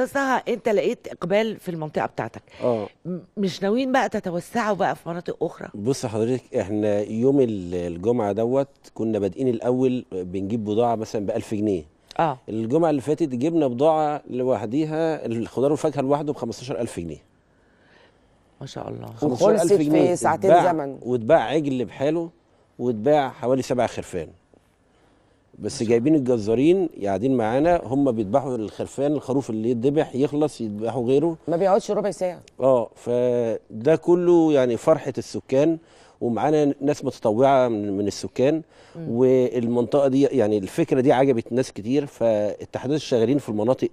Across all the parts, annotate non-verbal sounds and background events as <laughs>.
استاذ انت لقيت اقبال في المنطقه بتاعتك اه مش ناويين بقى تتوسعوا بقى في مناطق اخرى بص حضرتك احنا يوم الجمعه دوت كنا بادئين الاول بنجيب بضاعه مثلا ب 1000 جنيه اه الجمعه اللي فاتت جبنا بضاعه لوحديها الخضار والفاكهه لوحده ب 15000 جنيه ما شاء الله 15000 في ساعتين زمن واتباع عجل بحاله واتباع حوالي سبع خرفان بس جايبين الجزارين قاعدين معانا هم بيذبحوا الخرفان الخروف اللي يتذبح يخلص يذبحوا غيره ما بيقعدش ربع ساعه اه فده كله يعني فرحه السكان ومعانا ناس متطوعه من السكان م. والمنطقه دي يعني الفكره دي عجبت ناس كتير فاتحادات الشغالين في المناطق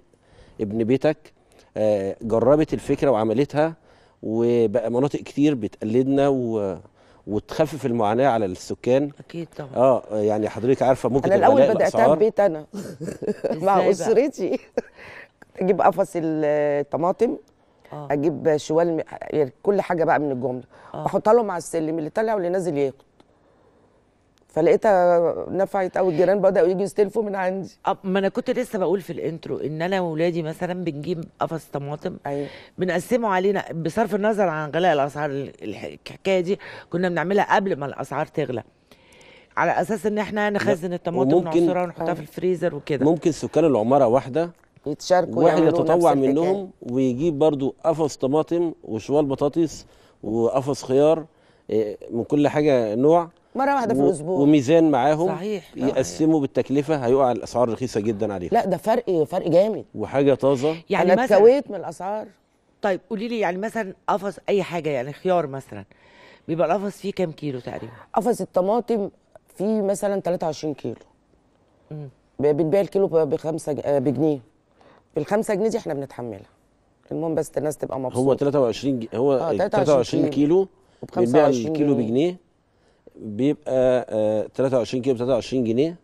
ابن بيتك آه، جربت الفكره وعملتها وبقى مناطق كتير بتقلدنا و وتخفف المعاناه على السكان اكيد طبعا اه يعني حضرتك عارفه ممكن انا الاول بداتها بيت انا <laughs> مع اسرتي اجيب قفص الطماطم آه. اجيب شوال يعني كل حاجه بقى من الجمله آه. احطها لهم على السلم اللي طالع واللي نازل ياكل فلقيتها نفعت قوي الجيران بداوا يجوا يستلفوا من عندي ما انا كنت لسه بقول في الانترو ان انا واولادي مثلا بنجيب قفص طماطم أيوة. بنقسمه علينا بصرف النظر عن غلاء الاسعار الحكايه دي كنا بنعملها قبل ما الاسعار تغلى على اساس ان احنا نخزن الطماطم ونعصرها ونحطها في أيوه. الفريزر وكده ممكن سكان العماره واحده يتشاركوا واحد يتطوع منهم ويجيب برضو قفص طماطم وشوال بطاطس وقفص خيار إيه، من كل حاجه نوع مره واحده في الاسبوع وميزان معاهم صحيح يقسموا بالتكلفه هيقع الاسعار رخيصه جدا عليهم لا ده فرق فرق جامد وحاجه طازه يعني انا اتكويت من الاسعار طيب قولي لي يعني مثلا قفص اي حاجه يعني خيار مثلا بيبقى القفص فيه كام كيلو تقريبا قفص الطماطم فيه مثلا 23 كيلو بنبيع الكيلو بخمسة آه، بجنيه بالخمسة جنيه دي احنا بنتحملها المهم بس الناس تبقى مبسوطه هو 23 هو آه 23, 23 كيلو, بيتباع الكيلو بجنيه بيبقى 23 آه، كيلو ب 23 جنيه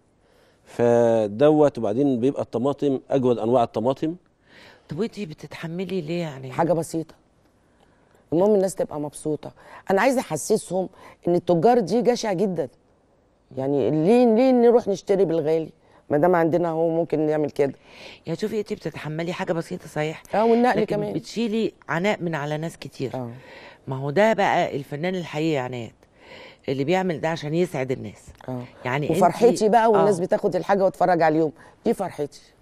فدوت وبعدين بيبقى الطماطم اجود انواع الطماطم طب وانتي بتتحملي ليه يعني حاجه بسيطه المهم الناس تبقى مبسوطه انا عايزه احسسهم ان التجار دي جشع جدا يعني ليه ليه نروح نشتري بالغالي ما دام عندنا هو ممكن نعمل كده يا شوفي انت بتتحملي حاجه بسيطه صحيح اه والنقل كمان بتشيلي عناء من على ناس كتير اه ما هو ده بقى الفنان الحقيقي عناد اللي بيعمل ده عشان يسعد الناس أوه. يعني وفرحتي بقى والناس أوه. بتاخد الحاجه واتفرج عليهم دي فرحتي